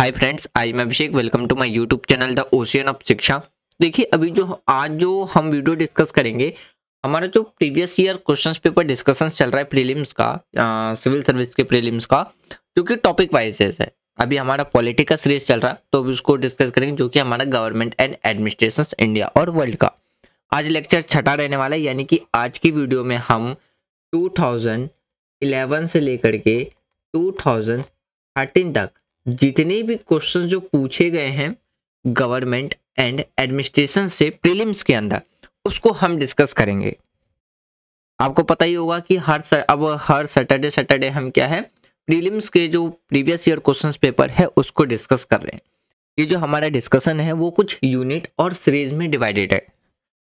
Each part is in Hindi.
हाय फ्रेंड्स आज मैं Abhishek welcome to my YouTube channel the ocean of Shiksha देखिए अभी जो आज जो हम वीडियो डिस्कस करेंगे हमारा जो previous year questions paper discussion चल रहा है प्रीलिम्स का सिविल सर्विस के प्रीलिम्स का जो कि टॉपिक वाइज है अभी हमारा पॉलिटिकल सीरीज चल रहा है तो अभी उसको डिस्कस करेंगे जो कि हमारा गवर्नमेंट एंड एडमिनिस्ट्रेशन इंडिया और वर्ल्ड का आज लेक्चर छठा रहने वाला है यानी कि आज की वीडियो में हम टू से लेकर के टू तक जितने भी क्वेश्चन जो पूछे गए हैं गवर्नमेंट एंड एडमिनिस्ट्रेशन से प्रीलिम्स के अंदर उसको हम डिस्कस करेंगे आपको पता ही होगा कि हर सर, अब हर सैटरडे सैटरडे हम क्या है प्रीलिम्स के जो प्रीवियस ईयर क्वेश्चन पेपर है उसको डिस्कस कर रहे हैं ये जो हमारा डिस्कशन है वो कुछ यूनिट और सीरीज में डिवाइडेड है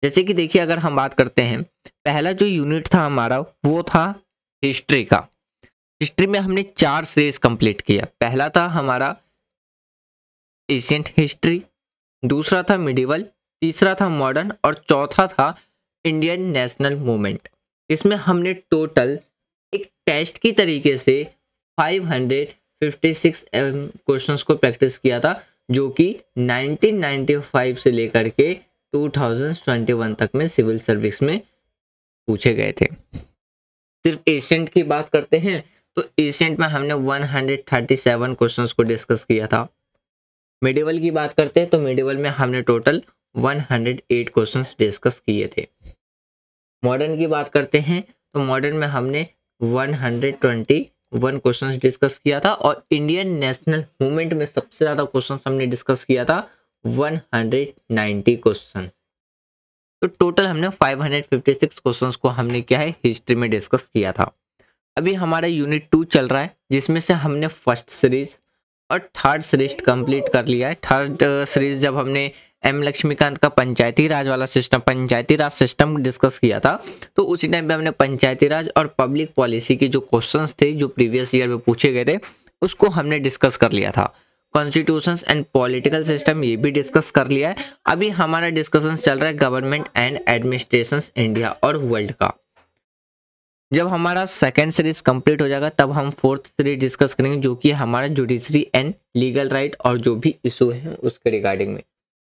जैसे कि देखिए अगर हम बात करते हैं पहला जो यूनिट था हमारा वो था हिस्ट्री का हिस्ट्री में हमने चार सीरीज कंप्लीट किया पहला था हमारा एशियंट हिस्ट्री दूसरा था मिडिवल तीसरा था मॉडर्न और चौथा था इंडियन नेशनल मूवमेंट इसमें हमने टोटल एक टेस्ट की तरीके से 556 क्वेश्चंस um, को प्रैक्टिस किया था जो कि 1995 से लेकर के 2021 तक में सिविल सर्विस में पूछे गए थे सिर्फ एशियंट की बात करते हैं तो एशियंट में हमने 137 क्वेश्चंस को डिस्कस किया था मिडिवल की बात करते हैं तो मिडिवल में हमने टोटल 108 क्वेश्चंस डिस्कस किए थे मॉडर्न की बात करते हैं तो मॉडर्न में हमने 121 क्वेश्चंस डिस्कस किया था और इंडियन नेशनल मूवमेंट में सबसे ज़्यादा क्वेश्चन हमने डिस्कस किया था वन क्वेश्चन तो टोटल हमने 556 क्वेश्चंस को हमने क्या है हिस्ट्री में डिस्कस किया था अभी हमारा यूनिट टू चल रहा है जिसमें से हमने फर्स्ट सीरीज और थर्ड सीरीज कंप्लीट कर लिया है थर्ड सीरीज uh, जब हमने एम लक्ष्मीकांत का पंचायती राज वाला system panchayati raj system discuss किया था तो उसी टाइम पे हमने पंचायती राज और पब्लिक पॉलिसी के जो क्वेश्चंस थे जो प्रीवियस ईयर में पूछे गए थे उसको हमने डिस्कस कर लिया था कॉन्स्टिट्यूशन एंड पॉलिटिकल सिस्टम ये भी डिस्कस कर लिया है अभी हमारा डिस्कशन चल रहा है गवर्नमेंट एंड एडमिनिस्ट्रेशन इंडिया और वर्ल्ड का जब हमारा सेकेंड सीरीज कंप्लीट हो जाएगा तब हम फोर्थ सीरीज डिस्कस करेंगे जो कि हमारा जुडिशरी एंड लीगल राइट और जो भी इशू है उसके रिगार्डिंग में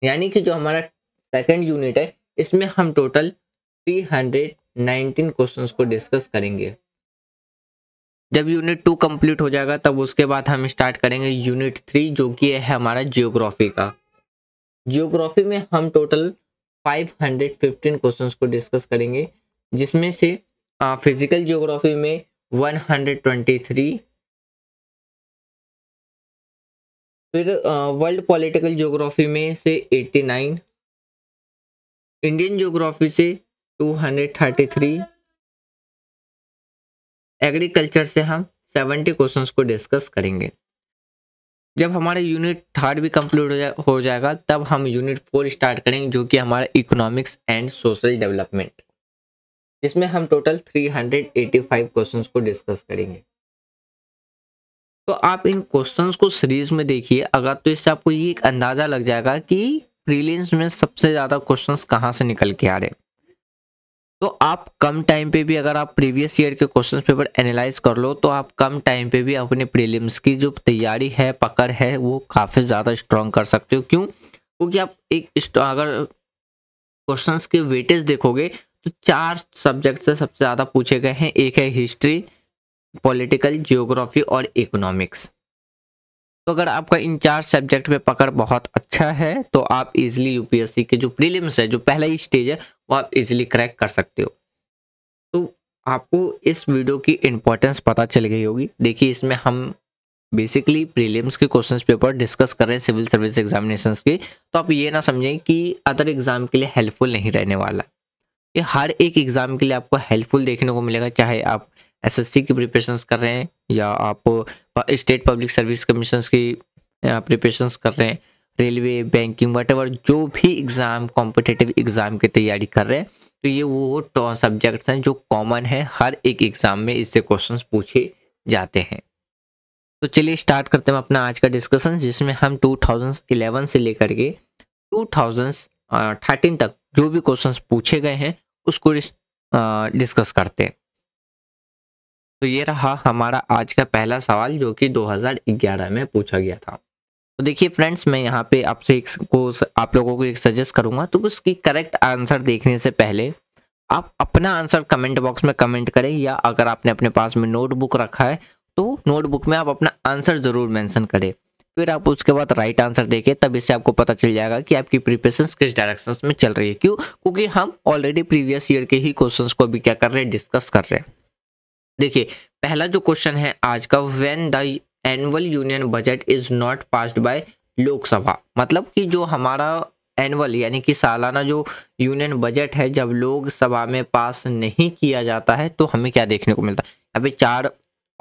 यानी कि जो हमारा सेकेंड यूनिट है इसमें हम टोटल 319 क्वेश्चंस को डिस्कस करेंगे जब यूनिट टू कंप्लीट हो जाएगा तब उसके बाद हम स्टार्ट करेंगे यूनिट थ्री जो कि है हमारा जियोग्राफी का जियोग्राफी में हम टोटल 515 क्वेश्चंस को डिस्कस करेंगे जिसमें से फिजिकल हाँ, ज्योग्राफी में 123 फिर वर्ल्ड पॉलिटिकल ज्योग्राफी में से 89 इंडियन ज्योग्राफी से 233 एग्रीकल्चर से हम 70 क्वेश्चंस को डिस्कस करेंगे जब हमारा यूनिट थर्ड भी कंप्लीट हो, जा, हो जाएगा तब हम यूनिट फोर स्टार्ट करेंगे जो कि हमारा इकोनॉमिक्स एंड सोशल डेवलपमेंट जिसमें हम टोटल 385 क्वेश्चंस को डिस्कस करेंगे तो आप इन क्वेश्चंस को सीरीज में देखिए अगर तो इससे आपको ये एक अंदाज़ा लग जाएगा कि प्रीलिम्स में सबसे ज़्यादा क्वेश्चंस कहाँ से निकल के आ रहे तो आप कम टाइम पे भी अगर आप प्रीवियस ईयर के क्वेश्चन पेपर एनालाइज कर लो तो आप कम टाइम पे भी अपने प्रीलिम्स की जो तैयारी है पकड़ है वो काफ़ी ज़्यादा स्ट्रॉन्ग कर सकते हो क्यों क्योंकि आप एक अगर क्वेश्चंस के वेटेज देखोगे तो चार सब्जेक्ट से सबसे ज़्यादा पूछे गए हैं एक है हिस्ट्री पॉलिटिकल जियोग्राफी और इकोनॉमिक्स तो अगर आपका इन चार सब्जेक्ट में पकड़ बहुत अच्छा है तो आप इजीली यूपीएससी के जो प्रीलिम्स है जो पहला ही स्टेज है वो आप इजीली क्रैक कर सकते हो तो आपको इस वीडियो की इम्पोर्टेंस पता चल गई होगी देखिए इसमें हम बेसिकली प्रीलिम्स के क्वेश्चंस पेपर डिस्कस कर रहे हैं सिविल सर्विस एग्जामिनेशन के तो आप ये ना समझें कि अदर एग्जाम के लिए हेल्पफुल नहीं रहने वाला ये हर एक एग्ज़ाम के लिए आपको हेल्पफुल देखने को मिलेगा चाहे आप एसएससी की प्रिपरेशंस कर रहे हैं या आप स्टेट पब्लिक सर्विस कमीशन की प्रिपरेशंस कर रहे हैं रेलवे बैंकिंग वट जो भी एग्ज़ाम कॉम्पिटेटिव एग्ज़ाम की तैयारी कर रहे हैं तो ये वो सब्जेक्ट्स हैं जो कॉमन है हर एक एग्ज़ाम में इससे क्वेश्चन पूछे जाते हैं तो चलिए स्टार्ट करते हैं अपना आज का डिस्कशन जिसमें हम टू से लेकर के टू थर्टीन तक जो भी क्वेश्चंस पूछे गए हैं उसको डिस्कस करते हैं तो ये रहा हमारा आज का पहला सवाल जो कि 2011 में पूछा गया था तो देखिए फ्रेंड्स मैं यहाँ पे आपसे एक को आप लोगों को एक सजेस्ट करूँगा तो उसकी करेक्ट आंसर देखने से पहले आप अपना आंसर कमेंट बॉक्स में कमेंट करें या अगर आपने अपने पास में नोटबुक रखा है तो नोटबुक में आप अपना आंसर ज़रूर मेंशन करें फिर आप उसके बाद राइट आंसर देखें तब इससे आपको पता चल जाएगा कि आपकी प्रिपरेशन किस डायरेक्शन में चल रही है क्यों क्योंकि हम ऑलरेडी प्रीवियस ईयर के ही क्वेश्चन को अभी क्या कर रहे हैं डिस्कस कर रहे हैं देखिए पहला जो क्वेश्चन है आज का when the annual union budget is not passed by Lok Sabha मतलब कि जो हमारा एनुअल यानी कि सालाना जो यूनियन बजट है जब लोकसभा में पास नहीं किया जाता है तो हमें क्या देखने को मिलता है अभी चार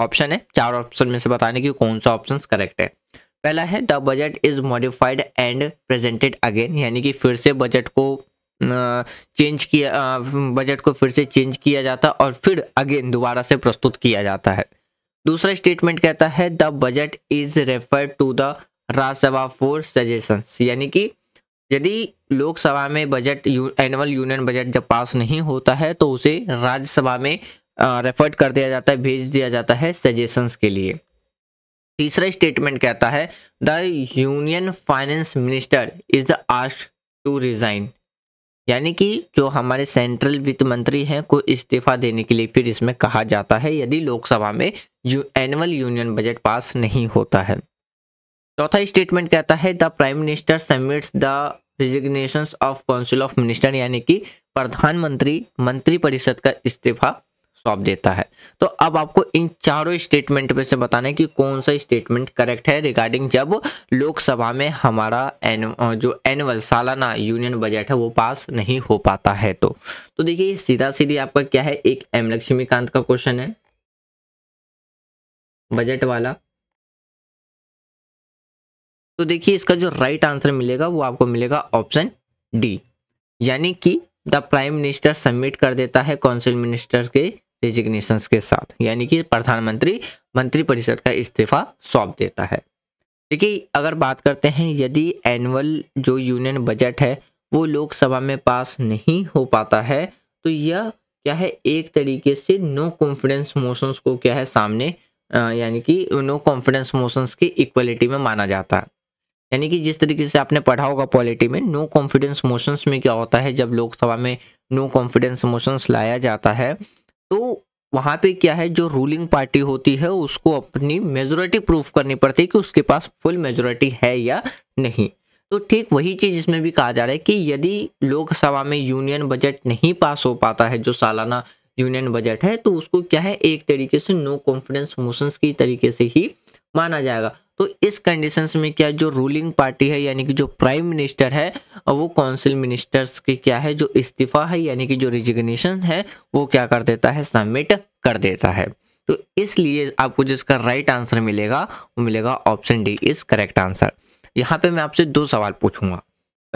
ऑप्शन है चार ऑप्शन में से बताने की कौन सा ऑप्शन करेक्ट है पहला है the budget is modified and presented again यानी कि फिर से बजट को चेंज किया बजट को फिर से चेंज किया जाता और फिर अगेन दोबारा से प्रस्तुत किया जाता है दूसरा स्टेटमेंट कहता है the budget is refer to the Rajya Sabha for suggestion यानी कि यदि लोकसभा में बजट एनुअल यूनियन बजट जब पास नहीं होता है तो उसे राज्यसभा में रेफर्ड कर दिया जाता है भेज दिया जाता है सजेशंस के लिए तीसरा स्टेटमेंट कहता है the union finance minister is the asked to resign यानी कि जो हमारे सेंट्रल वित्त मंत्री हैं को इस्तीफा देने के लिए फिर इसमें कहा जाता है यदि लोकसभा में you annual union budget pass नहीं होता है चौथा स्टेटमेंट कहता है the prime minister submits the resignation of council of minister यानी कि प्रधानमंत्री मंत्रिपरिषद का इस्तीफा स्टॉप देता है तो अब आपको इन चारों स्टेटमेंट में से बताना है कि कौन सा स्टेटमेंट करेक्ट है रिगार्डिंग जब लोकसभा में हमारा एन, जो एनुअल सालाना यूनियन बजट है वो पास नहीं हो पाता है तो, तो देखिए सीधा सीधी आपका क्या है एक एम लक्ष्मीकांत का क्वेश्चन है बजट वाला तो देखिए इसका जो राइट आंसर मिलेगा वो आपको मिलेगा ऑप्शन डी यानी कि द प्राइम मिनिस्टर सबमिट कर देता है काउंसिल मिनिस्टर के रेजिग्नेशन के साथ यानी कि प्रधानमंत्री मंत्रिपरिषद का इस्तीफा सौंप देता है देखिए अगर बात करते हैं यदि एनुअल जो यूनियन बजट है वो लोकसभा में पास नहीं हो पाता है तो यह क्या है एक तरीके से नो कॉन्फिडेंस मोशंस को क्या है सामने यानी कि नो कॉन्फिडेंस मोशंस की इक्वलिटी में माना जाता है यानी कि जिस तरीके से आपने पढ़ा होगा पॉलिटी में नो कॉन्फिडेंस मोशंस में क्या होता है जब लोकसभा में नो कॉन्फिडेंस मोशंस लाया जाता है तो वहाँ पे क्या है जो रूलिंग पार्टी होती है उसको अपनी मेजोरिटी प्रूफ करनी पड़ती है कि उसके पास फुल मेजोरिटी है या नहीं तो ठीक वही चीज़ इसमें भी कहा जा रहा है कि यदि लोकसभा में यूनियन बजट नहीं पास हो पाता है जो सालाना यूनियन बजट है तो उसको क्या है एक तरीके से नो कॉन्फिडेंस मोशंस की तरीके से ही माना जाएगा तो इस कंडीशंस में क्या जो रूलिंग पार्टी है यानी कि जो प्राइम मिनिस्टर है वो काउंसिल मिनिस्टर्स की क्या है जो इस्तीफा है यानी कि जो रिजिग्नेशन है वो क्या कर देता है सबमिट कर देता है तो इसलिए आपको जिसका राइट आंसर मिलेगा वो मिलेगा option D is correct answer यहाँ पे मैं आपसे दो सवाल पूछूंगा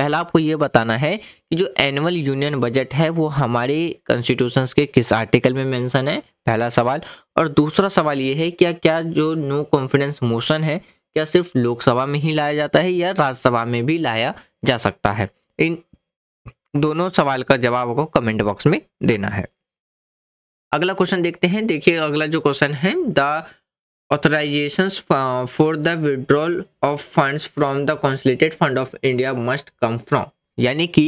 पहला आपको ये बताना है कि जो एनुअल यूनियन बजट है वो हमारे कॉन्स्टिट्यूशन के किस आर्टिकल में मेंशन है पहला सवाल और दूसरा सवाल ये है कि क्या क्या जो नो कॉन्फिडेंस मोशन है क्या सिर्फ लोकसभा में ही लाया जाता है या राज्यसभा में भी लाया जा सकता है इन दोनों सवाल का जवाब आपको कमेंट बॉक्स में देना है अगला क्वेश्चन देखते हैं देखिए अगला जो क्वेश्चन है the authorizations for the withdrawal of funds from the consolidated fund of india must come from यानी कि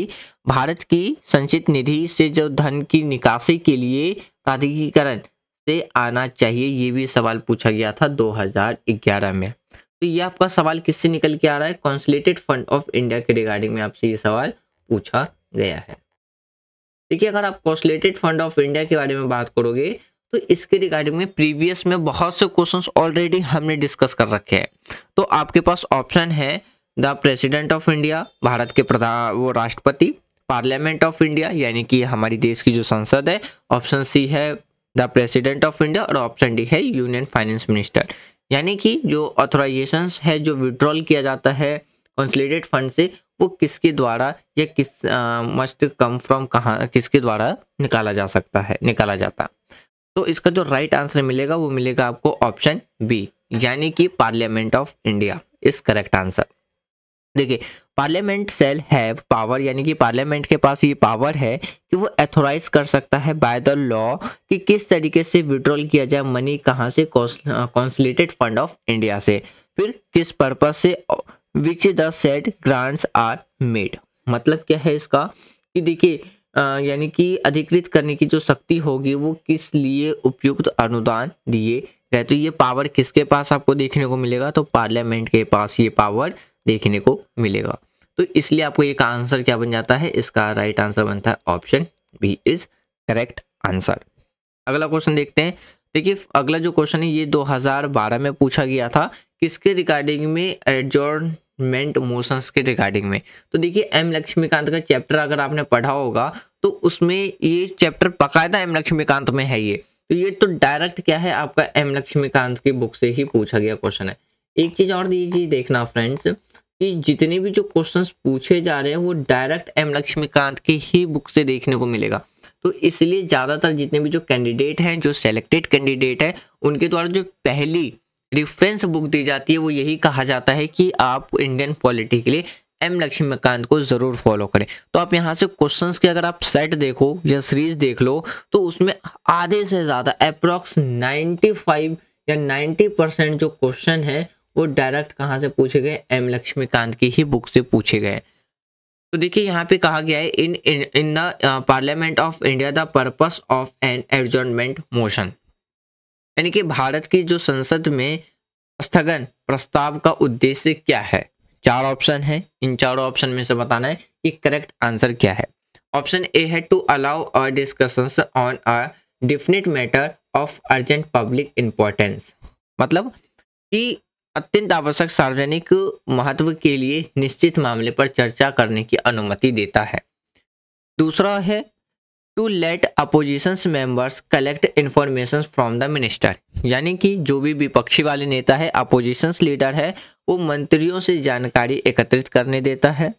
भारत की संचित निधि से जो धन की निकासी के लिए प्राधिकरण से आना चाहिए ये भी सवाल पूछा गया था 2011 में तो ये आपका सवाल किससे निकल के आ रहा है कॉन्सुलेटेड फंड ऑफ इंडिया के रिगार्डिंग में आपसे ये सवाल पूछा गया है देखिए अगर आप कॉन्सुलेटेड फंड ऑफ इंडिया के बारे में बात करोगे तो इसके रिगार्डिंग में प्रीवियस में बहुत से क्वेश्चंस ऑलरेडी हमने डिस्कस कर रखे हैं तो आपके पास ऑप्शन है the president of India Bharat के प्रधान वो राष्ट्रपति पार्लियामेंट ऑफ इंडिया यानी कि हमारी देश की जो संसद है ऑप्शन सी है द प्रेसिडेंट ऑफ इंडिया और ऑप्शन डी है यूनियन फाइनेंस मिनिस्टर यानी कि जो ऑथोराइजेशन है जो विड्रॉल किया जाता है कंसलिडेट फंड से वो किसके द्वारा या किस मस्ट कम फ्रॉम कहाँ किसके द्वारा निकाला जा सकता है निकाला जाता है तो इसका जो राइट आंसर मिलेगा वो मिलेगा आपको ऑप्शन बी यानी कि parliament of India is correct answer देखिए पार्लियामेंट सेल हैव पावर यानी कि पार्लियामेंट के पास ये पावर है कि वो एथोराइज कर सकता है बाय द लॉ कि किस तरीके से विड्रॉल किया जाए मनी कहाँ से कॉन्सलेटेड फंड ऑफ इंडिया से फिर किस पर्पज से which the said grants are made मतलब क्या है इसका कि देखिए यानी कि अधिकृत करने की जो शक्ति होगी वो किस लिए उपयुक्त अनुदान दिए गए तो ये पावर किसके पास आपको देखने को मिलेगा तो पार्लियामेंट के पास ये पावर देखने को मिलेगा तो इसलिए आपको एक आंसर क्या बन जाता है इसका राइट आंसर बनता है option B is correct answer अगला क्वेश्चन देखते हैं देखिए अगला जो क्वेश्चन है ये 2012 में पूछा गया था किसके रिगार्डिंग में एडजॉर्न मेंट मोशंस के रिगार्डिंग में तो देखिए एम लक्ष्मीकांत का चैप्टर अगर आपने पढ़ा होगा तो उसमें ये चैप्टर बाकायदा एम लक्ष्मीकांत में है ये तो ये तो डायरेक्ट क्या है आपका एम लक्ष्मीकांत की बुक से ही पूछा गया क्वेश्चन है एक चीज और दीजिए देखना फ्रेंड्स कि जितने भी जो क्वेश्चंस पूछे जा रहे हैं वो डायरेक्ट एम लक्ष्मीकांत की ही बुक से देखने को मिलेगा तो इसलिए ज़्यादातर जितने भी जो कैंडिडेट हैं जो सेलेक्टेड कैंडिडेट हैं उनके द्वारा जो पहली रिफ्रेंस बुक दी जाती है वो यही कहा जाता है कि आप इंडियन पॉलिटी के लिए एम लक्ष्मीकांत को ज़रूर फॉलो करें तो आप यहाँ से क्वेश्चंस के अगर आप सेट देखो या सीरीज देख लो तो उसमें आधे से ज़्यादा अप्रॉक्स 95 या 90 परसेंट जो क्वेश्चन है वो डायरेक्ट कहाँ से पूछे गए एम लक्ष्मीकांत की ही बुक से पूछे गए तो देखिए यहाँ पे कहा गया है in in in the parliament of India the purpose of an adjournment motion यानी कि भारत की जो संसद में स्थगन प्रस्ताव का उद्देश्य क्या है चार ऑप्शन है इन चारों ऑप्शन में से बताना है कि करेक्ट आंसर क्या है ऑप्शन ए है to allow a discussions on a definite matter of urgent public importance मतलब कि अत्यंत आवश्यक सार्वजनिक महत्व के लिए निश्चित मामले पर चर्चा करने की अनुमति देता है दूसरा है to let opposition members collect information from the minister यानी कि जो भी विपक्षी वाले नेता है अपोजिशन लीडर है वो मंत्रियों से जानकारी एकत्रित करने देता है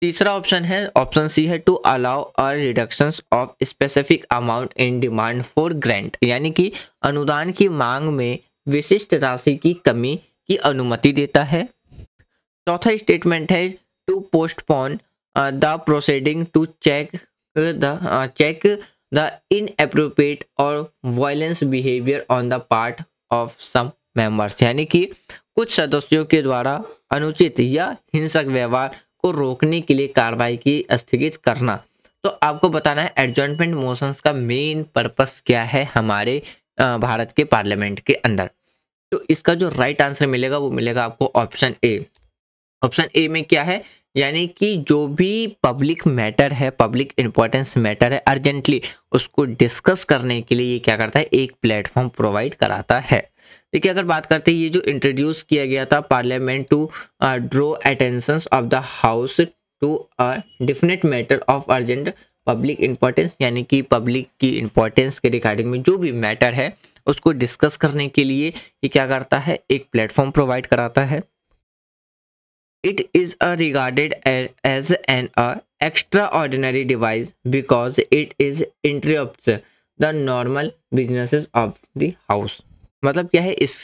तीसरा ऑप्शन है ऑप्शन सी है to allow a reduction of specific amount in demand for grant यानी कि अनुदान की मांग में विशिष्ट राशि की कमी की अनुमति देता है चौथा स्टेटमेंट है to postpone the proceeding to check check the in the और violence behaviour on the part of some members यानी कि कुछ सदस्यों के द्वारा अनुचित या हिंसक व्यवहार को रोकने के लिए कार्रवाई की स्थगित करना तो आपको बताना है एडजमेंट मोशंस का मेन पर्पस क्या है हमारे भारत के पार्लियामेंट के अंदर तो इसका जो राइट right आंसर मिलेगा वो मिलेगा आपको ऑप्शन ए ऑप्शन ए में क्या है यानी कि जो भी पब्लिक मैटर है पब्लिक इम्पोर्टेंस मैटर है अर्जेंटली उसको डिस्कस करने के लिए ये क्या करता है एक प्लेटफॉर्म प्रोवाइड कराता है देखिए अगर बात करते हैं ये जो इंट्रोड्यूस किया गया था parliament to draw attention of the house to a definite matter of urgent public importance यानी कि पब्लिक की इंपॉर्टेंस के रिगार्डिंग में जो भी मैटर है उसको डिस्कस करने के लिए ये क्या करता है एक प्लेटफॉर्म प्रोवाइड कराता है It is regarded as an extraordinary device because it is interrupts the normal businesses of the house. मतलब क्या है इस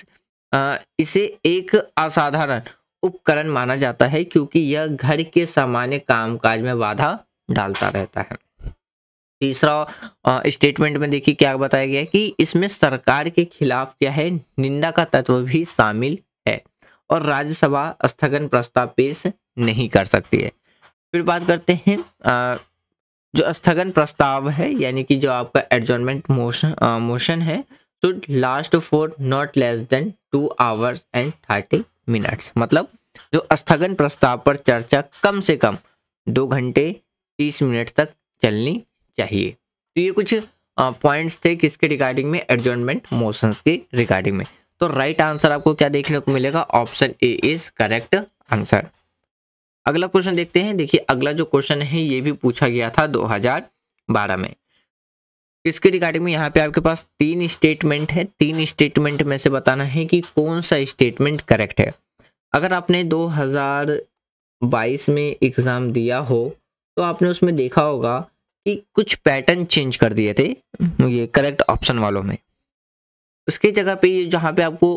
आ, इसे एक असाधारण उपकरण माना जाता है क्योंकि यह घर के सामान्य कामकाज में बाधा डालता रहता है तीसरा स्टेटमेंट में देखिए क्या बताया गया है कि इसमें सरकार के खिलाफ क्या है निंदा का तत्व भी शामिल और राज्यसभा स्थगन प्रस्ताव पेश नहीं कर सकती है फिर बात करते हैं जो स्थगन प्रस्ताव है यानी कि जो आपका एडजोनमेंट मोशन मोशन है should last for not less than two hours and thirty minutes मतलब जो स्थगन प्रस्ताव पर चर्चा कम से कम दो घंटे तीस मिनट तक चलनी चाहिए तो ये कुछ पॉइंट्स थे किसके रिगार्डिंग में एडजोनमेंट मोशंस के रिगार्डिंग में तो राइट आंसर आपको क्या देखने को मिलेगा option A is correct answer अगला क्वेश्चन देखते हैं देखिए अगला जो क्वेश्चन है ये भी पूछा गया था 2012 में इसके रिगार्डिंग में यहाँ पे आपके पास तीन स्टेटमेंट है तीन स्टेटमेंट में से बताना है कि कौन सा स्टेटमेंट करेक्ट है अगर आपने 2022 में एग्ज़ाम दिया हो तो आपने उसमें देखा होगा कि कुछ पैटर्न चेंज कर दिए थे ये करेक्ट ऑप्शन वालों में उसकी जगह पे जहाँ पे आपको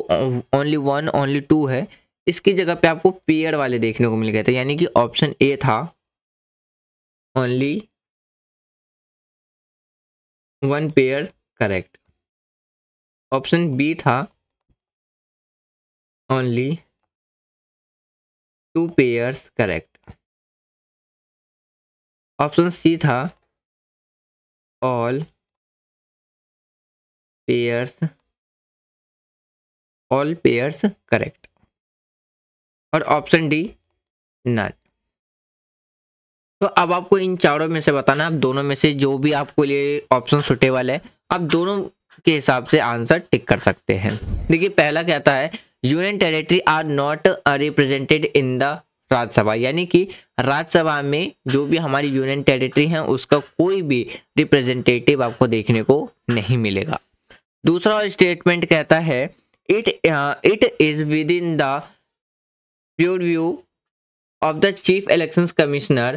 ओनली वन ओनली टू है इसकी जगह पे आपको पेयर वाले देखने को मिल गए थे यानी कि ऑप्शन ए था only one pair correct option B था only two pairs correct option C था all pairs all pairs correct और ऑप्शन डी नन तो अब आपको इन चारों में से बताना आप दोनों में से जो भी आपको लिए ऑप्शन सुटेबल है आप दोनों के हिसाब से आंसर टिक कर सकते हैं देखिए पहला कहता है union territory are not represented in the Rajya Sabha यानी कि राज्यसभा में जो भी हमारी यूनियन टेरिटरी है उसका कोई भी रिप्रेजेंटेटिव आपको देखने को नहीं मिलेगा दूसरा स्टेटमेंट कहता है It, uh, it is within the purview of the Chief Elections Commissioner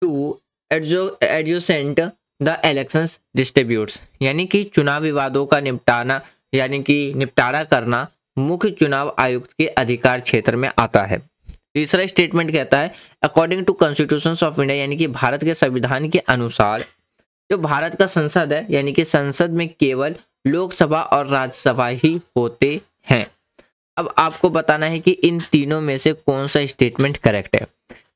to adjacent the election distributes यानी कि चुनाव विवादों का निपटाना यानी कि निपटारा करना मुख्य चुनाव आयुक्त के अधिकार क्षेत्र में आता है तीसरा स्टेटमेंट कहता है according to constitution of India यानी कि भारत के संविधान के अनुसार जो भारत का संसद है यानी कि संसद में केवल लोकसभा और राज्यसभा ही होते हैं अब आपको बताना है कि इन तीनों में से कौन सा स्टेटमेंट करेक्ट है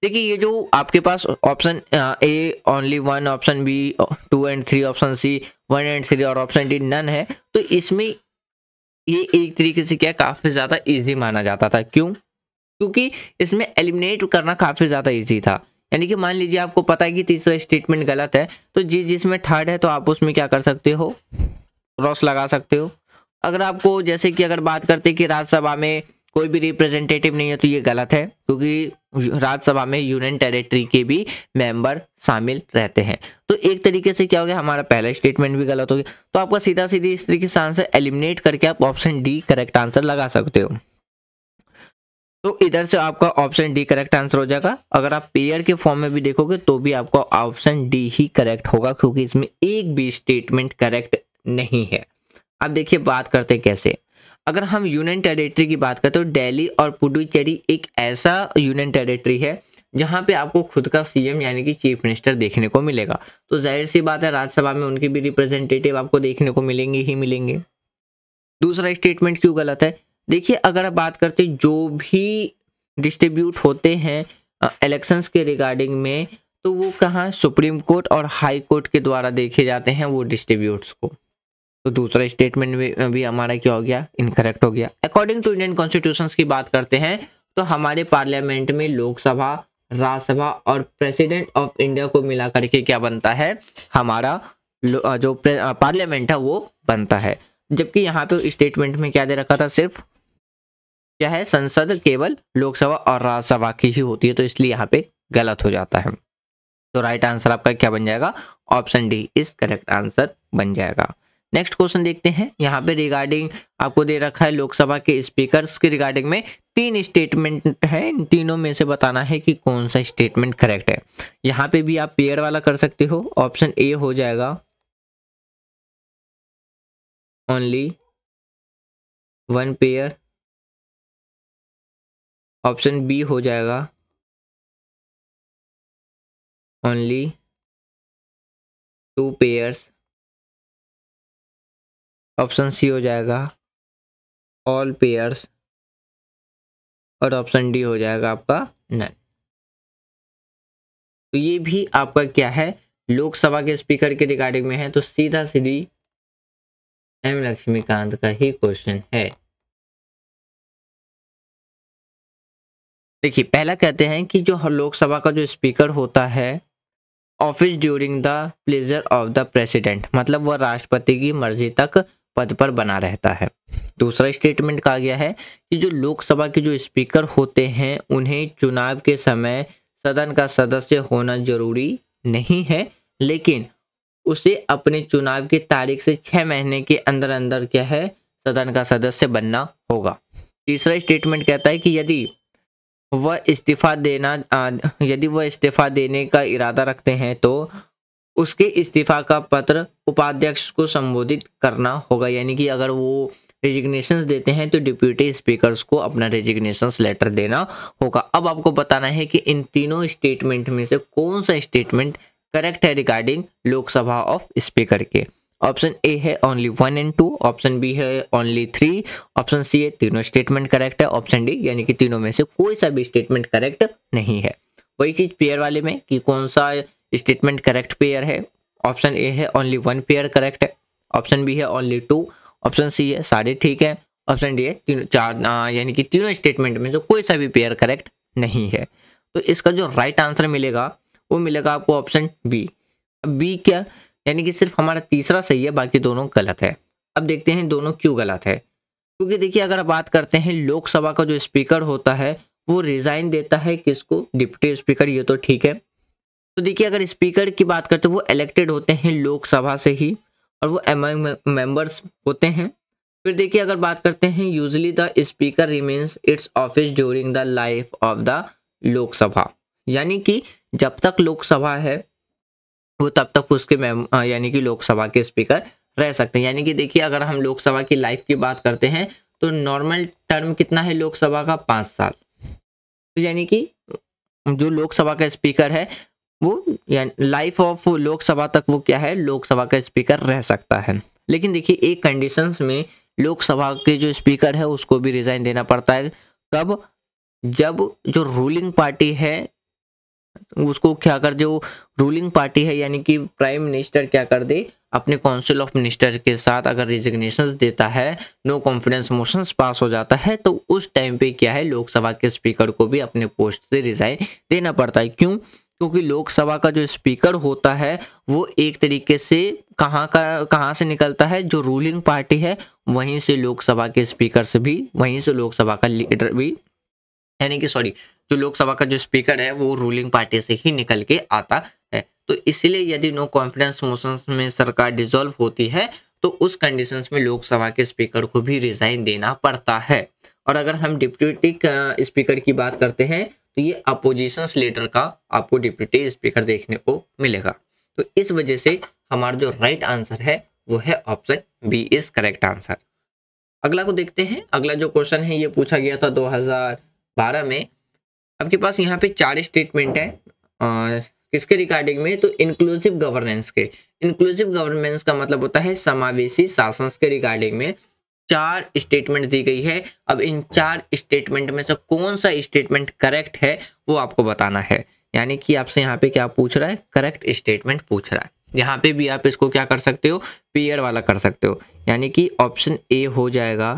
देखिए ये जो आपके पास option A only one option B two and three option C one and three और ऑप्शन डी नन है तो इसमें ये एक तरीके से क्या काफ़ी ज़्यादा इजी माना जाता था क्यों क्योंकि इसमें एलिमिनेट करना काफ़ी ज़्यादा इजी था यानी कि मान लीजिए आपको पता है कि तीसरा स्टेटमेंट गलत है तो जिस जिसमें थर्ड है तो आप उसमें क्या कर सकते हो क्रॉस लगा सकते हो अगर आपको जैसे कि अगर बात करते कि राज्यसभा में कोई भी रिप्रेजेंटेटिव नहीं है तो ये गलत है क्योंकि राज्यसभा में यूनियन टेरिटरी के भी मेंबर शामिल रहते हैं तो एक तरीके से क्या हो गया हमारा पहला स्टेटमेंट भी गलत हो गया तो आपका सीधा सीधी इस तरीके से आंसर एलिमिनेट करके आप ऑप्शन डी करेक्ट आंसर लगा सकते हो तो इधर से आपका ऑप्शन डी करेक्ट आंसर हो जाएगा अगर आप पेयर के फॉर्म में भी देखोगे तो भी आपका ऑप्शन डी ही करेक्ट होगा क्योंकि इसमें एक भी स्टेटमेंट करेक्ट नहीं है अब देखिए बात करते हैं कैसे अगर हम यूनियन टेरेटरी की बात करते तो दिल्ली और पुडुचेरी एक ऐसा यूनियन टेरेटरी है जहाँ पे आपको खुद का सीएम यानी कि चीफ मिनिस्टर देखने को मिलेगा तो जाहिर सी बात है राज्यसभा में उनके भी रिप्रेजेंटेटिव आपको देखने को मिलेंगे ही मिलेंगे दूसरा स्टेटमेंट क्यों गलत है देखिए अगर आप बात करते जो भी डिस्ट्रीब्यूट होते हैं इलेक्शंस के रिगार्डिंग में तो वो कहाँ सुप्रीम कोर्ट और हाई कोर्ट के द्वारा देखे जाते हैं वो डिस्ट्रीब्यूट्स को तो दूसरा स्टेटमेंट भी, भी हमारा क्या हो गया इनकरेक्ट हो गया अकॉर्डिंग टू इंडियन कॉन्स्टिट्यूशन की बात करते हैं तो हमारे पार्लियामेंट में लोकसभा राज्यसभा और प्रेसिडेंट ऑफ इंडिया को मिला करके क्या बनता है हमारा जो पार्लियामेंट है वो बनता है जबकि यहाँ पे स्टेटमेंट में क्या दे रखा था सिर्फ क्या है संसद केवल लोकसभा और राज्यसभा की ही होती है तो इसलिए यहाँ पे गलत हो जाता है तो राइट आंसर आपका क्या बन जाएगा option D is correct answer बन जाएगा नेक्स्ट क्वेश्चन देखते हैं यहाँ पे रिगार्डिंग आपको दे रखा है लोकसभा के स्पीकर्स के रिगार्डिंग में तीन स्टेटमेंट है इन तीनों में से बताना है कि कौन सा स्टेटमेंट करेक्ट है यहाँ पे भी आप पेयर वाला कर सकते हो ऑप्शन ए हो जाएगा only one pair option B हो जाएगा only two pairs option C हो जाएगा ऑल पेयर्स और ऑप्शन डी हो जाएगा आपका नन तो ये भी आपका क्या है लोकसभा के स्पीकर के रिगार्डिंग में है तो सीधा सीधी एम लक्ष्मीकांत का ही क्वेश्चन है देखिए पहला कहते हैं कि जो लोकसभा का जो स्पीकर होता है office during the pleasure of the president मतलब वह राष्ट्रपति की मर्जी तक पद पर बना रहता है दूसरा स्टेटमेंट कहा गया है कि जो लोकसभा के जो स्पीकर होते हैं उन्हें चुनाव के समय सदन का सदस्य होना जरूरी नहीं है लेकिन उसे अपने चुनाव की तारीख से छः महीने के अंदर अंदर क्या है सदन का सदस्य बनना होगा तीसरा स्टेटमेंट कहता है कि यदि वह इस्तीफा देना यदि वह इस्तीफा देने का इरादा रखते हैं तो उसके इस्तीफा का पत्र उपाध्यक्ष को संबोधित करना होगा यानी कि अगर वो रेजिग्नेशन देते हैं तो डिप्यूटी स्पीकर्स को अपना रेजिग्नेशन लेटर देना होगा अब आपको बताना है कि इन तीनों स्टेटमेंट में से कौन सा स्टेटमेंट करेक्ट है रिगार्डिंग लोकसभा ऑफ स्पीकर के ऑप्शन ए है only one and two option B है ओनली थ्री ऑप्शन सी है तीनों स्टेटमेंट करेक्ट है ऑप्शन डी यानी कि तीनों में से कोई सा भी स्टेटमेंट करेक्ट नहीं है वही चीज पेयर वाले में कि कौन सा स्टेटमेंट करेक्ट पेयर है ऑप्शन ए है ओनली वन पेयर करेक्ट है ऑप्शन बी है ओनली टू ऑप्शन सी है सारे ठीक है ऑप्शन डी है तीन चार यानी कि तीनों स्टेटमेंट में से कोई सा भी पेयर करेक्ट नहीं है तो इसका जो राइट आंसर मिलेगा वो मिलेगा आपको ऑप्शन बी अब बी क्या यानी कि सिर्फ हमारा तीसरा सही है बाकी दोनों गलत है अब देखते हैं दोनों क्यों गलत है क्योंकि देखिए अगर बात करते हैं लोकसभा का जो स्पीकर होता है वो रिज़ाइन देता है किसको डिप्टी स्पीकर ये तो ठीक है तो देखिए अगर स्पीकर की बात करते हैं तो वो इलेक्टेड होते हैं लोकसभा से ही और वो मेंबर्स होते हैं फिर देखिए अगर बात करते हैं usually the speaker remains its office during the life of the Lok Sabha यानी कि जब तक लोकसभा है वो तब तक उसके मेम यानी कि लोकसभा के स्पीकर रह सकते हैं यानी कि देखिए अगर हम लोकसभा की लाइफ की बात करते हैं तो नॉर्मल टर्म कितना है लोकसभा का पाँच साल तो यानी कि जो लोकसभा का स्पीकर है वो लाइफ ऑफ लोकसभा तक वो क्या है लोकसभा का स्पीकर रह सकता है लेकिन देखिए एक कंडीशन में लोकसभा के जो स्पीकर है उसको भी रिजाइन देना पड़ता है कब जब जो रूलिंग पार्टी है उसको क्या कर जो रूलिंग पार्टी है यानी कि प्राइम मिनिस्टर क्या कर दे अपने काउंसिल ऑफ मिनिस्टर के साथ अगर रिजिग्नेशन देता है नो कॉन्फिडेंस मोशन पास हो जाता है तो उस टाइम पे क्या है लोकसभा के स्पीकर को भी अपने पोस्ट से रिजाइन देना पड़ता है क्यों क्योंकि लोकसभा का जो स्पीकर होता है वो एक तरीके से कहाँ का कहाँ से निकलता है जो रूलिंग पार्टी है वहीं से लोकसभा के स्पीकर से भी वहीं से लोकसभा का लीडर भी यानी कि सॉरी जो लोकसभा का जो स्पीकर है वो रूलिंग पार्टी से ही निकल के आता है तो इसलिए यदि नो कॉन्फिडेंस मोशन में सरकार डिजोल्व होती है तो उस कंडीशन में लोकसभा के स्पीकर को भी रिजाइन देना पड़ता है और अगर हम डिप्यूटी स्पीकर की बात करते हैं तो ये अपोजिशन लेटर का आपको डिप्यूटी स्पीकर देखने को मिलेगा तो इस वजह से हमारा जो राइट आंसर है वो है option B is correct answer अगला को देखते हैं अगला जो क्वेश्चन है ये पूछा गया था 2012 में आपके पास यहाँ पे चार स्टेटमेंट है आ, किसके रिगार्डिंग में तो इंक्लूसिव गवर्नेंस के इंक्लूसिव गवर्नेंस का मतलब होता है समावेशी शासन के रिगार्डिंग में चार स्टेटमेंट दी गई है अब इन चार स्टेटमेंट में से कौन सा स्टेटमेंट करेक्ट है वो आपको बताना है यानी कि आपसे यहाँ पे क्या पूछ रहा है करेक्ट स्टेटमेंट पूछ रहा है यहाँ पे भी आप इसको क्या कर सकते हो पेयर वाला कर सकते हो यानी कि ऑप्शन ए हो जाएगा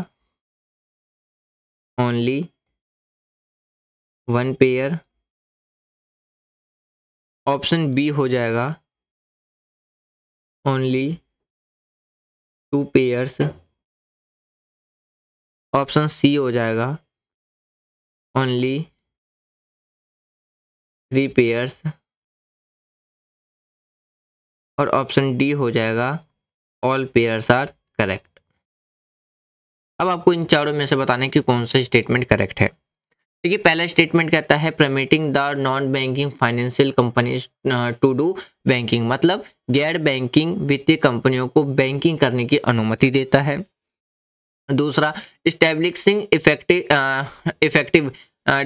only one pair option B हो जाएगा only two pairs option C हो जाएगा ओनली थ्री पेयर्स और ऑप्शन डी हो जाएगा ऑल पेयर्स आर करेक्ट अब आपको इन चारों में से बताने की कौन सा स्टेटमेंट करेक्ट है देखिए पहला स्टेटमेंट कहता है permitting the non banking financial companies to do banking मतलब गैर बैंकिंग वित्तीय कंपनियों को बैंकिंग करने की अनुमति देता है दूसरा establishing effective effective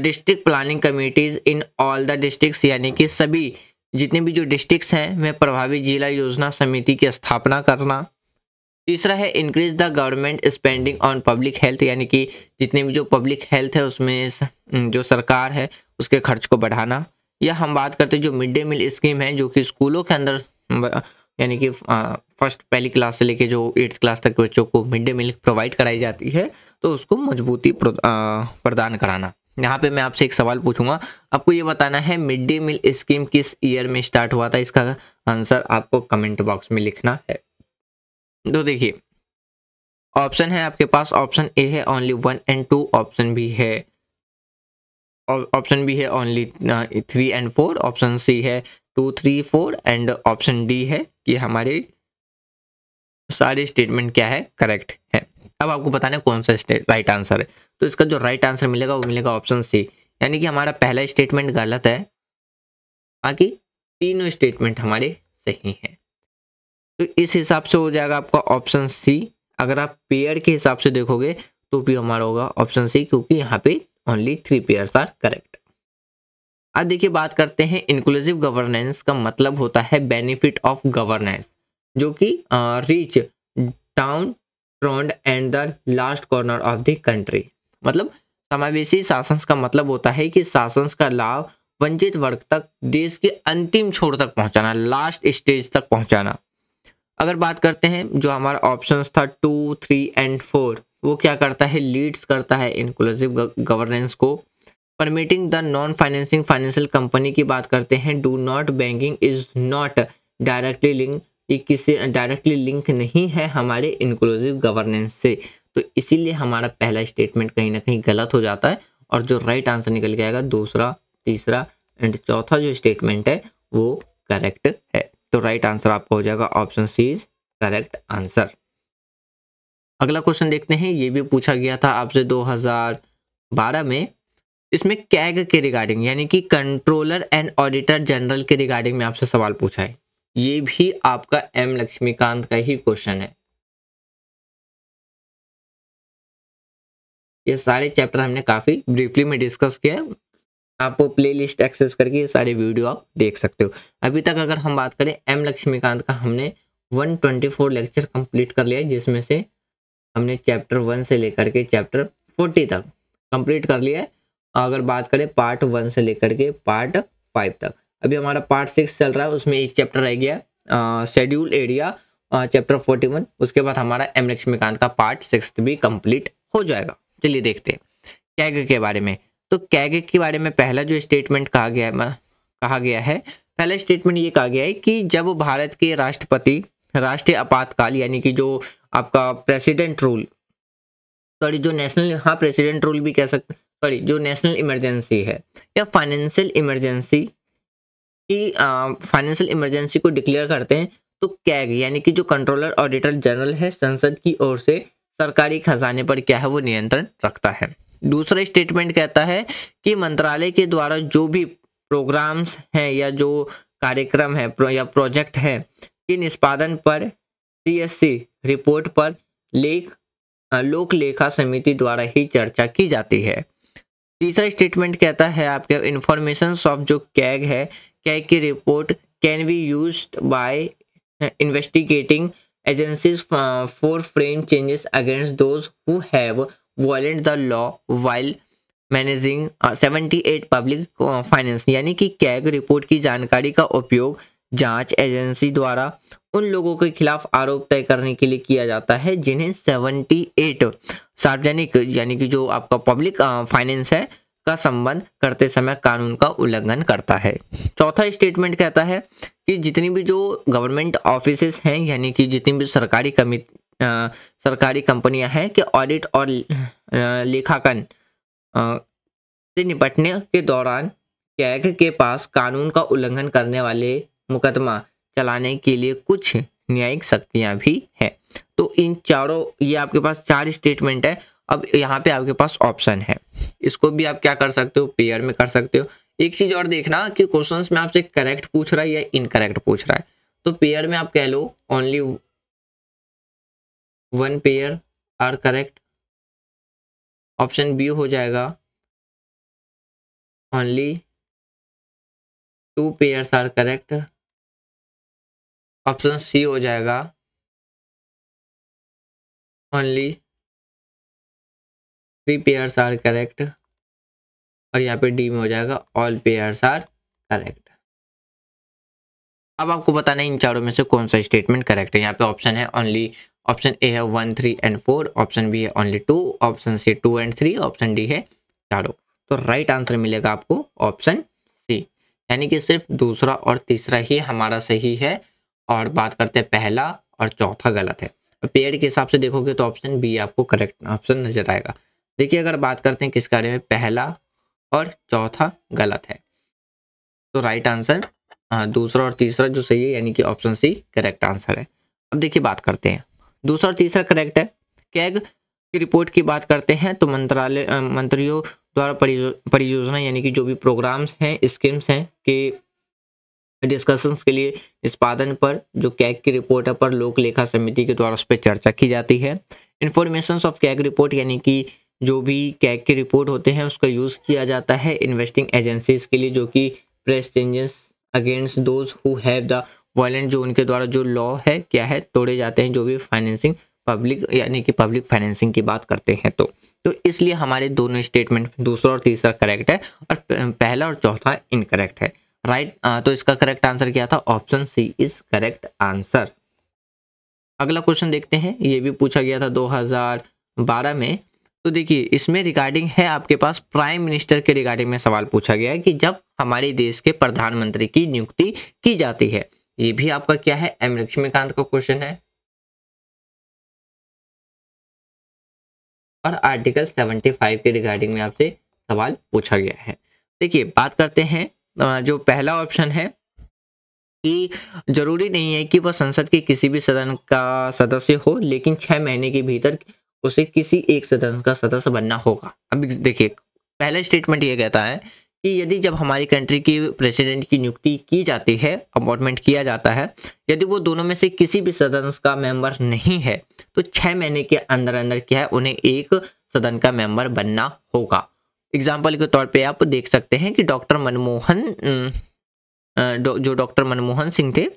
district planning committees in all the districts यानी कि सभी जितने भी जो डिस्ट्रिक्स हैं में प्रभावी जिला योजना समिति की स्थापना करना तीसरा है increase the government spending on public health यानी कि जितने भी जो पब्लिक हेल्थ है उसमें जो सरकार है उसके खर्च को बढ़ाना या हम बात करते हैं जो मिड डे मील स्कीम है जो कि स्कूलों के अंदर यानी कि फर्स्ट पहली क्लास से लेके जो एट्थ क्लास तक बच्चों को मिड डे मील प्रोवाइड कराई जाती है तो उसको मजबूती प्रदान कराना यहाँ पे मैं आपसे एक सवाल पूछूंगा आपको ये बताना है मिड डे मील स्कीम किस ईयर में स्टार्ट हुआ था इसका आंसर आपको कमेंट बॉक्स में लिखना है तो देखिए ऑप्शन है आपके पास ऑप्शन ए है only one and two option B है ऑप्शन बी है only three and four option C है two three four and option D है कि हमारे सारे स्टेटमेंट क्या है करेक्ट है अब आपको पता नहीं कौन सा स्टेट राइट आंसर है तो इसका जो राइट आंसर मिलेगा वो मिलेगा ऑप्शन सी यानी कि हमारा पहला स्टेटमेंट गलत है बाकी तीनों स्टेटमेंट हमारे सही हैं तो इस हिसाब से हो जाएगा आपका ऑप्शन सी अगर आप पेयर के हिसाब से देखोगे तो भी हमारा होगा ऑप्शन सी क्योंकि यहाँ पे only three pairs are correct अब देखिए बात करते हैं इंक्लूसिव गवर्नेंस का मतलब होता है बेनिफिट ऑफ गवर्नेंस जो कि reach downtrodden and the last corner of the country मतलब समावेशी शासन का मतलब होता है कि शासन का लाभ वंचित वर्ग तक देश के अंतिम छोर तक पहुंचाना लास्ट स्टेज तक पहुंचाना अगर बात करते हैं जो हमारा ऑप्शन था टू थ्री एंड फोर वो क्या करता है लीड्स करता है इंक्लूसिव गवर्नेंस को permitting the non financing financial company की बात करते हैं do not banking is not directly link ये किसी डायरेक्टली लिंक नहीं है हमारे इंक्लूसिव गवर्नेंस से तो इसीलिए हमारा पहला स्टेटमेंट कहीं ना कहीं गलत हो जाता है और जो राइट आंसर निकल के आएगा दूसरा तीसरा एंड चौथा जो स्टेटमेंट है वो करेक्ट है तो राइट आंसर आपका हो जाएगा option C is correct answer अगला क्वेश्चन देखते हैं ये भी पूछा गया था आपसे 2012 में इसमें कैग के रिगार्डिंग यानी कि कंट्रोलर एंड ऑडिटर जनरल के रिगार्डिंग में आपसे सवाल पूछा है ये भी आपका एम लक्ष्मीकांत का ही क्वेश्चन है ये सारे चैप्टर हमने काफ़ी ब्रीफली में डिस्कस किया है आप प्लेलिस्ट एक्सेस करके ये सारे वीडियो आप देख सकते हो अभी तक अगर हम बात करें एम लक्ष्मीकांत का हमने 124 लेक्चर कंप्लीट कर लिया जिसमें से हमने चैप्टर वन से लेकर के चैप्टर फोर्टी तक कंप्लीट कर लिया है अगर बात करें पार्ट वन से लेकर के पार्ट फाइव तक अभी हमारा पार्ट सिक्स चल रहा है उसमें एक चैप्टर रह गया schedule area chapter forty one उसके बाद हमारा एम लक्ष्मीकांत का पार्ट सिक्स भी कंप्लीट हो जाएगा चलिए देखते हैं कैग के बारे में तो कैग के बारे में पहला जो स्टेटमेंट कहा गया है कहा गया है पहला स्टेटमेंट ये कहा गया है कि जब भारत के राष्ट्रपति राष्ट्रीय आपातकाल यानी कि जो आपका प्रेसिडेंट रूल सॉरी जो नेशनल हाँ प्रेसिडेंट रूल भी कह सकते सॉरी जो नेशनल इमरजेंसी है या फाइनेंशियल इमरजेंसी की फाइनेंशियल इमरजेंसी को डिक्लेयर करते हैं तो कैग यानी कि जो कंट्रोलर ऑडिटर जनरल है संसद की ओर से सरकारी खजाने पर क्या है वो नियंत्रण रखता है दूसरा स्टेटमेंट कहता है कि मंत्रालय के द्वारा जो भी प्रोग्राम्स हैं या जो कार्यक्रम है प्रो, या प्रोजेक्ट है कि निष्पादन पर सी रिपोर्ट पर लेख लोक लेखा समिति द्वारा ही चर्चा की जाती है तीसरा स्टेटमेंट कहता है आपके इंफॉर्मेशन ऑफ जो कैग है कैग की report can be use by investigating agencies for frame changes against those who have वॉलेंट the law while managing seventy eight public finance यानी कि कैग रिपोर्ट की जानकारी का उपयोग जांच एजेंसी द्वारा उन लोगों के खिलाफ आरोप तय करने के लिए किया जाता है जिन्हें 78 सार्वजनिक यानी कि जो आपका पब्लिक फाइनेंस है का संबंध करते समय कानून का उल्लंघन करता है चौथा स्टेटमेंट कहता है कि जितनी भी जो गवर्नमेंट ऑफिस हैं यानी कि जितनी भी सरकारी कमी सरकारी कंपनियां हैं कि ऑडिट और लेखाकन से निपटने के दौरान कैग के पास कानून का उल्लंघन करने वाले मुकदमा चलाने के लिए कुछ न्यायिक शक्तियां भी है तो इन चारों ये आपके पास चार स्टेटमेंट है अब यहाँ पे आपके पास ऑप्शन है इसको भी आप क्या कर सकते हो पेयर में कर सकते हो एक चीज और देखना कि क्वेश्चंस में आपसे करेक्ट पूछ रहा है या इनकरेक्ट पूछ रहा है तो पेयर में आप कह लो only one pair are correct option B हो जाएगा only two pairs are correct option C हो जाएगा only three pairs are correct और यहाँ पे डी में हो जाएगा ऑल पेयर्स आर करेक्ट अब आपको बताना है इन चारों में से कौन सा स्टेटमेंट करेक्ट है यहाँ पे ऑप्शन है ओनली ऑप्शन ए है one three and four option B है only two option C two and three option D है चारों तो राइट आंसर मिलेगा आपको ऑप्शन सी यानी कि सिर्फ दूसरा और तीसरा ही हमारा सही है और बात करते हैं पहला और चौथा गलत है पेड़ के हिसाब से देखोगे तो ऑप्शन बी आपको करेक्ट ऑप्शन नजर आएगा देखिए अगर बात करते हैं किस कार्य में पहला और चौथा गलत है तो राइट आंसर दूसरा और तीसरा जो सही है यानी कि ऑप्शन सी करेक्ट आंसर है अब देखिए बात करते हैं दूसरा और तीसरा करेक्ट है कैग की रिपोर्ट की बात करते हैं तो मंत्रालय मंत्रियों द्वारा परियोजना यानी कि जो भी प्रोग्राम्स हैं स्कीम्स हैं कि डिस्कशंस के लिए निष्पादन पर जो कैग की रिपोर्ट है पर लोक लेखा समिति के द्वारा उस पर चर्चा की जाती है इन्फॉर्मेशन ऑफ कैग रिपोर्ट यानी कि जो भी कैग के रिपोर्ट होते हैं उसका यूज़ किया जाता है इन्वेस्टिंग एजेंसीज के लिए जो कि press changes against those who have the violent जो उनके द्वारा जो लॉ है क्या है तोड़े जाते हैं जो भी फाइनेंसिंग पब्लिक यानी कि पब्लिक फाइनेंसिंग की बात करते हैं तो तो इसलिए हमारे दोनों स्टेटमेंट दूसरा और तीसरा करेक्ट है और पहला और चौथा इनकरेक्ट है राइट right? Uh, तो इसका करेक्ट आंसर क्या था option C is correct answer अगला क्वेश्चन देखते हैं ये भी पूछा गया था 2012 में तो देखिए इसमें रिगार्डिंग है आपके पास प्राइम मिनिस्टर के रिगार्डिंग में सवाल पूछा गया है कि जब हमारे देश के प्रधानमंत्री की नियुक्ति की जाती है ये भी आपका क्या है एम लक्ष्मीकांत का क्वेश्चन है और आर्टिकल 75 के रिगार्डिंग में आपसे सवाल पूछा गया है देखिए बात करते हैं जो पहला ऑप्शन है कि जरूरी नहीं है कि वह संसद के किसी भी सदन का सदस्य हो लेकिन छह महीने के भीतर उसे किसी एक सदन का सदस्य बनना होगा अब देखिए पहला स्टेटमेंट ये कहता है कि यदि जब हमारी कंट्री की प्रेसिडेंट की नियुक्ति की जाती है अपॉइंटमेंट किया जाता है यदि वो दोनों में से किसी भी सदन का मेंबर नहीं है तो छः महीने के अंदर अंदर क्या है उन्हें एक सदन का मेंबर बनना होगा एग्जाम्पल के तौर पे आप देख सकते हैं कि डॉक्टर मनमोहन हम्म, जो डॉक्टर मनमोहन सिंह थे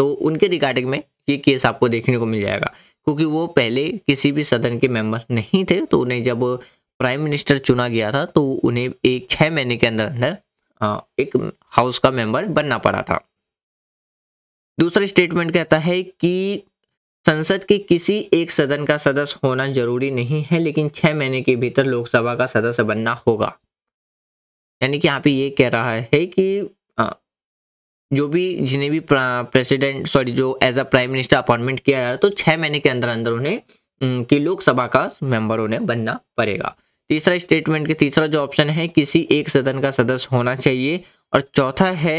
तो उनके रिगार्डिंग में ये केस आपको देखने को मिल जाएगा क्योंकि वो पहले किसी भी सदन के मेंबर नहीं थे तो उन्हें जब प्राइम मिनिस्टर चुना गया था तो उन्हें एक छः महीने के अंदर अंदर एक हाउस का मेंबर बनना पड़ा था दूसरा स्टेटमेंट कहता है कि संसद के किसी एक सदन का सदस्य होना जरूरी नहीं है लेकिन छह महीने के भीतर लोकसभा का सदस्य बनना होगा यानी कि यहाँ पे ये कह रहा है कि जो भी जिन्हें भी प्रेसिडेंट सॉरी जो as a prime minister appointment किया जा रहा है तो छः महीने के अंदर अंदर उन्हें कि लोकसभा का मेंबर उन्हें बनना पड़ेगा तीसरा स्टेटमेंट के तीसरा जो ऑप्शन है किसी एक सदन का सदस्य होना चाहिए और चौथा है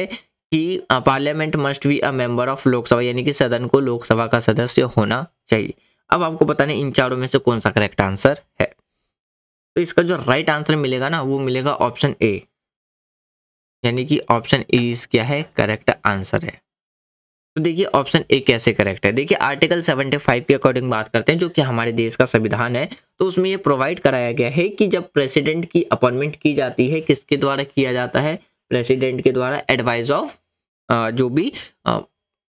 कि parliament must be a member of Lok Sabha यानी कि सदन को लोकसभा का सदस्य होना चाहिए अब आपको पता नहीं इन चारों में से कौन सा करेक्ट आंसर है तो इसका जो राइट आंसर मिलेगा ना वो मिलेगा ऑप्शन ए यानी कि ऑप्शन ए इस क्या है करेक्ट आंसर है तो देखिए ऑप्शन ए कैसे करेक्ट है देखिए आर्टिकल 75 के अकॉर्डिंग बात करते हैं जो कि हमारे देश का संविधान है तो उसमें ये प्रोवाइड कराया गया है कि जब प्रेसिडेंट की अपॉइंटमेंट की जाती है किसके द्वारा किया जाता है प्रेसिडेंट के द्वारा एडवाइज ऑफ जो भी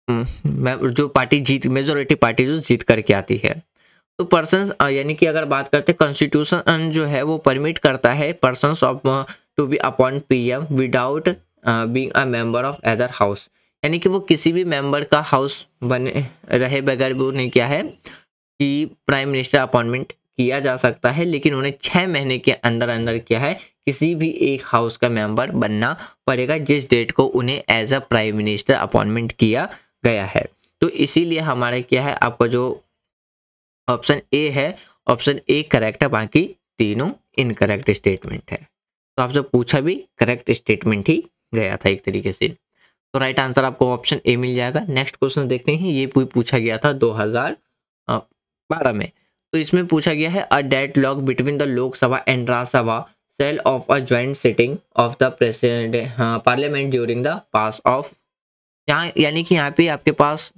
जो पार्टी जीत मेजोरिटी पार्टी जो जीत करके आती है तो पर्सन यानी कि अगर बात करते हैं कॉन्स्टिट्यूशन जो है वो परमिट करता है person of to be appoint P M without being a of other house यानी कि वो किसी भी मेंबर का हाउस बने रहे बगैर वो नहीं किया है कि प्राइम मिनिस्टर अपॉइंटमेंट किया जा सकता है लेकिन उन्हें छः महीने के अंदर अंदर क्या है किसी भी एक हाउस का मेंबर बनना पड़ेगा जिस डेट को उन्हें as a prime minister appointment किया गया है तो इसीलिए हमारे क्या है आपका जो ऑप्शन ए है ऑप्शन ए करेक्ट है बाकी तीनों इनकरेक्ट स्टेटमेंट है तो आपसे पूछा भी करेक्ट स्टेटमेंट ही गया था एक तरीके से तो राइट आंसर आपको ऑप्शन ए मिल जाएगा नेक्स्ट क्वेश्चन देखते हैं ये पूछा गया था 2012 में तो इसमें पूछा गया है a deadlock between the Lok Sabha and Rajya Sabha shall of a joint sitting of the president parliament during the pass of यहाँ यानी कि यहाँ पे आपके पास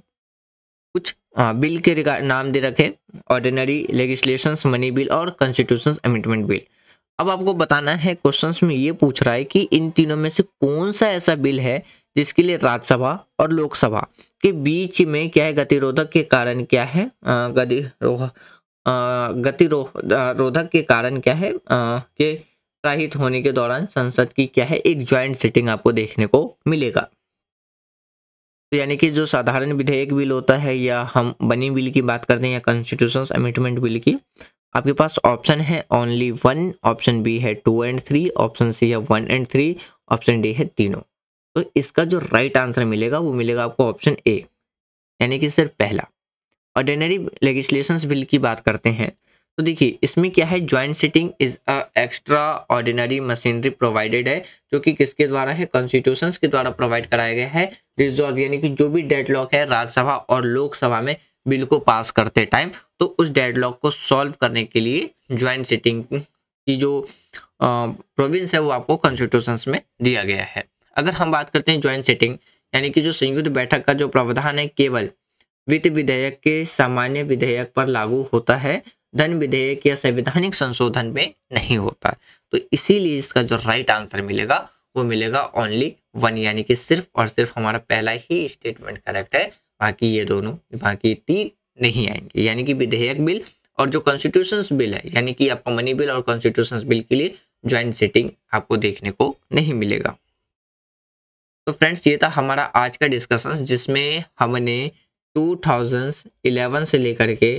कुछ आ, बिल के नाम दे रखे ऑर्डिनरी लेजिस्लेशन मनी बिल और कॉन्स्टिट्यूशन अमेंडमेंट बिल अब आपको बताना है क्वेश्चन में ये पूछ रहा है कि इन तीनों में से कौन सा ऐसा बिल है जिसके लिए राज्यसभा और लोकसभा के बीच में क्या है गतिरोधक के कारण क्या है गतिरोधक गति रो, रोधक के कारण क्या है कि प्राहित होने के दौरान संसद की क्या है एक ज्वाइंट सिटिंग आपको देखने को मिलेगा तो यानी कि जो साधारण विधेयक बिल होता है या हम बनी बिल की बात करते हैं या कॉन्स्टिट्यूशन अमेंडमेंट बिल की आपके पास ऑप्शन है ओनली वन ऑप्शन बी है two and three option C है one and three option D है तीनों तो इसका जो राइट आंसर मिलेगा वो मिलेगा आपको ऑप्शन ए यानी कि सिर्फ पहला ऑर्डिनरी लेजिस्लेशन बिल की बात करते हैं तो देखिए इसमें क्या है joint sitting is a extraordinary machinery provided है जो कि किसके द्वारा है कॉन्स्टिट्यूशन के द्वारा प्रोवाइड कराया गया है रिजॉल्व यानी कि जो भी डेडलॉक है राज्यसभा और लोकसभा में बिल को पास करते टाइम तो उस डेडलॉक को सॉल्व करने के लिए ज्वाइंट सिटिंग की जो प्रोविंस है वो आपको कॉन्स्टिट्यूशन में दिया गया है अगर हम बात करते हैं ज्वाइंट सिटिंग यानी कि जो संयुक्त बैठक का जो प्रावधान है केवल वित्त विधेयक के सामान्य विधेयक पर लागू होता है धन विधेयक या संवैधानिक संशोधन में नहीं होता तो इसीलिए इसका जो राइट आंसर मिलेगा वो मिलेगा ओनली वन यानी कि सिर्फ और सिर्फ हमारा पहला ही स्टेटमेंट करेक्ट है बाकी ये दोनों बाकी तीन नहीं आएंगे यानी कि विधेयक बिल और जो कॉन्स्टिट्यूशन बिल है यानी कि आपका मनी बिल और कॉन्स्टिट्यूशन बिल के लिए ज्वाइंट सिटिंग आपको देखने को नहीं मिलेगा तो फ्रेंड्स ये था हमारा आज का डिस्कशन जिसमें हमने 2011 से लेकर के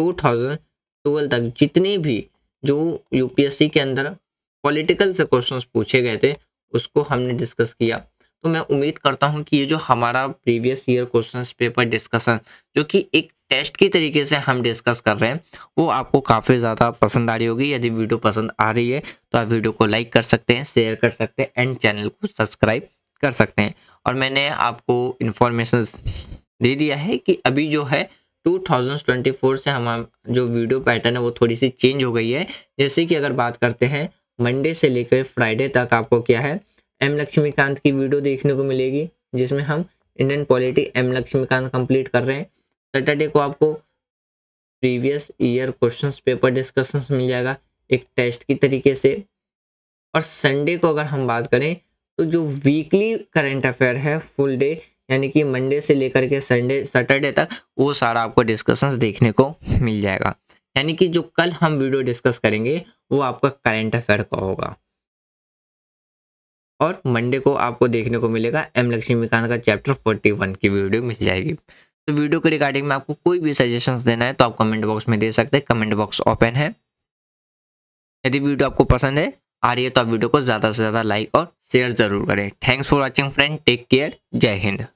2012 तक जितनी भी जो यूपीएससी के अंदर पॉलिटिकल से क्वेश्चंस पूछे गए थे उसको हमने डिस्कस किया तो मैं उम्मीद करता हूं कि ये जो हमारा previous year questions paper discussion जो कि एक टेस्ट की तरीके से हम डिस्कस कर रहे हैं वो आपको काफ़ी ज़्यादा पसंद आ रही होगी यदि वीडियो पसंद आ रही है तो आप वीडियो को लाइक कर सकते हैं शेयर कर सकते हैं एंड चैनल को सब्सक्राइब कर सकते हैं और मैंने आपको इन्फॉर्मेशन दे दिया है कि अभी जो है 2024 से हम जो वीडियो पैटर्न है वो थोड़ी सी चेंज हो गई है जैसे कि अगर बात करते हैं मंडे से लेकर फ्राइडे तक आपको क्या है एम लक्ष्मीकांत की वीडियो देखने को मिलेगी जिसमें हम Indian polity M Laxmikanth complete कर रहे हैं सैटरडे को आपको previous year question paper discussion मिल जाएगा एक टेस्ट की तरीके से और संडे को अगर हम बात करें तो जो वीकली करेंट अफेयर है फुल डे यानी कि मंडे से लेकर के संडे सैटरडे तक वो सारा आपको डिस्कशन देखने को मिल जाएगा यानी कि जो कल हम वीडियो डिस्कस करेंगे वो आपका करेंट अफेयर का होगा और मंडे को आपको देखने को मिलेगा एम लक्ष्मीकांत का चैप्टर फोर्टी वन की वीडियो मिल जाएगी तो वीडियो के रिगार्डिंग में आपको कोई भी सजेशंस देना है तो आप कमेंट बॉक्स में दे सकते हैं कमेंट बॉक्स ओपन है यदि वीडियो आपको पसंद है आ रही है तो आप वीडियो को ज़्यादा से ज़्यादा लाइक और शेयर जरूर करें thanks for watching friend take care जय हिंद